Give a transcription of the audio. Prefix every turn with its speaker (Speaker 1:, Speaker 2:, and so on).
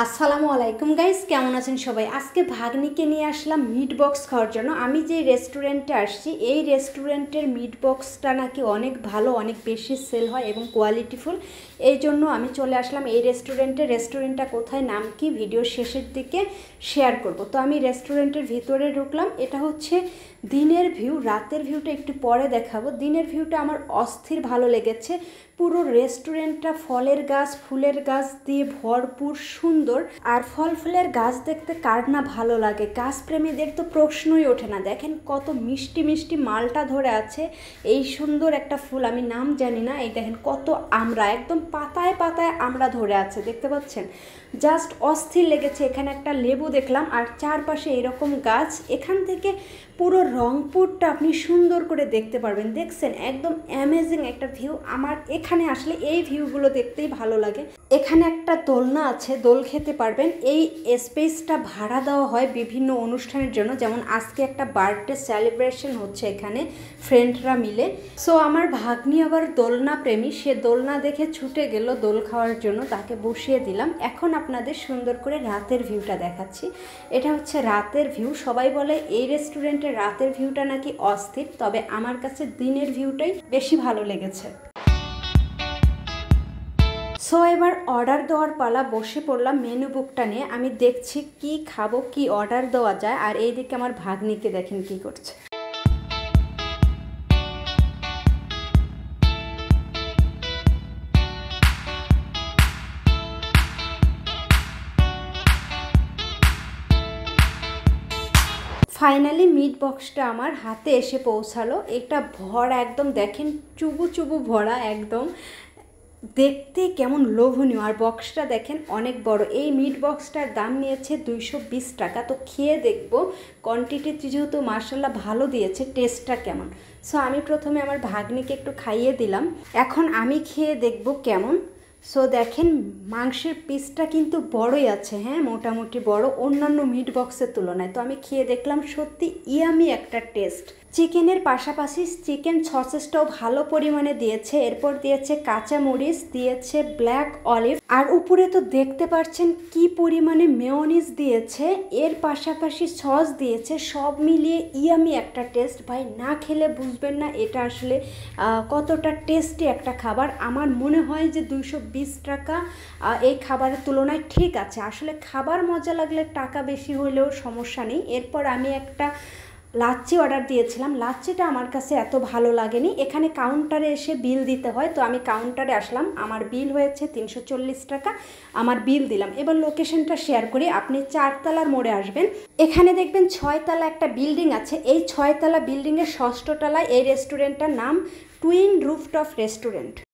Speaker 1: আসসালামু আলাইকুম গাইস কেমন আছেন সবাই আজকে ভাগ্নিকে নিয়ে আসলাম মিট বক্স খাওয়ার জন্য আমি যে রেস্টুরেন্টে আসছি এই রেস্টুরেন্টের মিট বক্সটা নাকি অনেক ভালো অনেক বেশি সেল হয় এবং কোয়ালিটিফুল এই জন্য আমি চলে আসলাম এই রেস্টুরেন্টে রেস্টুরেন্টটা কোথায় নাম কি ভিডিও শেষের দিকে শেয়ার করব তো আমি রেস্টুরেন্টের ভিতরে ঢুকলাম এটা হচ্ছে দিনের ভিউ রাতের ভিউটা একটু পরে দেখাবো দিনের ভিউটা আমার অস্থির ভালো লেগেছে পুরো রেস্টুরেন্টটা ফলের গাছ ফুলের গাছ দিয়ে ভরপুর সুন্দর সুন্দর আর ফল ফুলের গাছ দেখতে কার না ভালো লাগে গাছপ্রেমীদের তো প্রশ্নই ওঠে না দেখেন কত মিষ্টি মিষ্টি মালটা ধরে আছে এই সুন্দর একটা ফুল আমি নাম জানি না এই দেখেন কত আমরা একদম পাতায় পাতায় আমরা ধরে আছে দেখতে পাচ্ছেন জাস্ট অস্থির লেগেছে এখানে একটা লেবু দেখলাম আর চারপাশে এরকম গাছ এখান থেকে পুরো রংপুরটা আপনি সুন্দর করে দেখতে পারবেন দেখছেন একদম অ্যামেজিং একটা ভিউ আমার এখানে আসলে এই ভিউগুলো দেখতেই ভালো লাগে এখানে একটা দোলনা আছে দোল খেতে পারবেন এই স্পেসটা ভাড়া দেওয়া হয় বিভিন্ন অনুষ্ঠানের জন্য যেমন আজকে একটা বার্থডে সেলিব্রেশন হচ্ছে এখানে ফ্রেন্ডরা মিলে সো আমার ভাগ্নি আবার দোলনা প্রেমী সে দোলনা দেখে ছুটে গেল দোল খাওয়ার জন্য তাকে বসিয়ে দিলাম এখন আপনাদের সুন্দর করে রাতের ভিউটা দেখাচ্ছি এটা হচ্ছে রাতের ভিউ সবাই বলে এই রেস্টুরেন্টের রাতের ভিউটা নাকি অস্থির তবে আমার কাছে দিনের ভিউটাই বেশি ভালো লেগেছে সো এবার অর্ডার দেওয়ার পালা বসে পড়লাম মেনু বুকটা নিয়ে আমি দেখছি কি খাবো কি অর্ডার দেওয়া যায় আর এই দিকে আমার ভাগ্নিকে দেখেন কি করছে ফাইনালি মিট বক্সটা আমার হাতে এসে পৌঁছালো এটা ভরা একদম দেখেন চুবু চুবু ভরা একদম দেখতে কেমন লোভনীয় আর বক্সটা দেখেন অনেক বড় এই মিট বক্সটার দাম নিয়েছে দুইশো টাকা তো খেয়ে দেখবো কোয়ান্টিটি যেহেতু মার্শাল্লাহ ভালো দিয়েছে টেস্টটা কেমন সো আমি প্রথমে আমার ভাগ্নিকে একটু খাইয়ে দিলাম এখন আমি খেয়ে দেখব কেমন সো দেখেন মাংসের পিসটা কিন্তু বড়ই আছে হ্যাঁ মোটামুটি বড় অন্যান্য মিট বক্সের তুলনায় তো আমি খেয়ে দেখলাম সত্যি ইয়ামি একটা টেস্ট চিকেনের পাশাপাশি চিকেন সসেসটাও ভালো পরিমাণে দিয়েছে এরপর দিয়েছে কাঁচা মরিচ দিয়েছে ব্ল্যাক অলিভ আর উপরে তো দেখতে পাচ্ছেন কি পরিমাণে মেয়নিজ দিয়েছে এর পাশাপাশি সস দিয়েছে সব মিলিয়ে ইয়ামি একটা টেস্ট ভাই না খেলে বুঝবেন না এটা আসলে কতটা টেস্টি একটা খাবার আমার মনে হয় যে দুইশো বিশ টাকা এই খাবারের তুলনায় ঠিক আছে আসলে খাবার মজা লাগলে টাকা বেশি হলেও সমস্যা নেই এরপর আমি একটা লাচ্চি অর্ডার দিয়েছিলাম লাচ্চিটা আমার কাছে এত ভালো লাগেনি এখানে কাউন্টারে এসে বিল দিতে হয় তো আমি কাউন্টারে আসলাম আমার বিল হয়েছে তিনশো টাকা আমার বিল দিলাম এবার লোকেশনটা শেয়ার করি আপনি চারতলার মোড়ে আসবেন এখানে দেখবেন ছয়তলা একটা বিল্ডিং আছে এই ছয়তলা বিল্ডিংয়ের ষষ্ঠতলায় এই রেস্টুরেন্টটার নাম টুইন রুফটপ রেস্টুরেন্ট